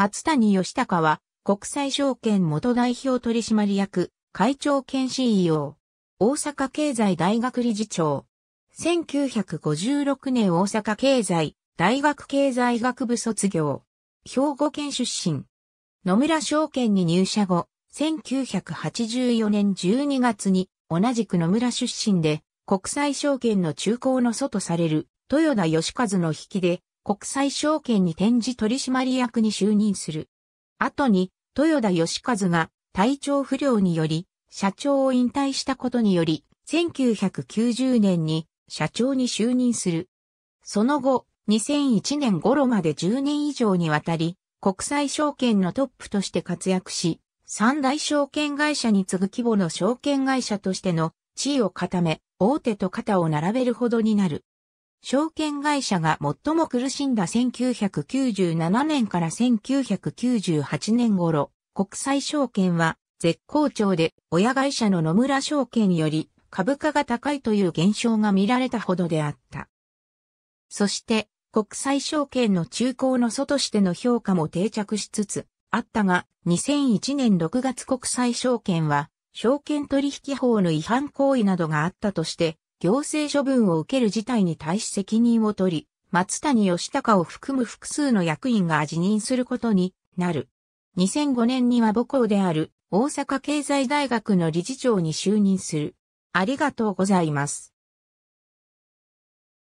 松谷義隆は、国際証券元代表取締役、会長兼 CEO、大阪経済大学理事長、1956年大阪経済大学経済学部卒業、兵庫県出身、野村証券に入社後、1984年12月に同じく野村出身で国際証券の中高の祖とされる豊田義和の引きで国際証券に転じ取締役に就任する。後に、豊田義和が体調不良により、社長を引退したことにより、1990年に社長に就任する。その後、2001年頃まで10年以上にわたり、国際証券のトップとして活躍し、三大証券会社に次ぐ規模の証券会社としての地位を固め、大手と肩を並べるほどになる。証券会社が最も苦しんだ1997年から1998年頃、国際証券は絶好調で親会社の野村証券より株価が高いという現象が見られたほどであった。そして国際証券の中高の祖としての評価も定着しつつあったが2001年6月国際証券は証券取引法の違反行為などがあったとして行政処分を受ける事態に対し責任を取り、松谷義孝を含む複数の役員が辞任することになる。2005年には母校である大阪経済大学の理事長に就任する。ありがとうございます。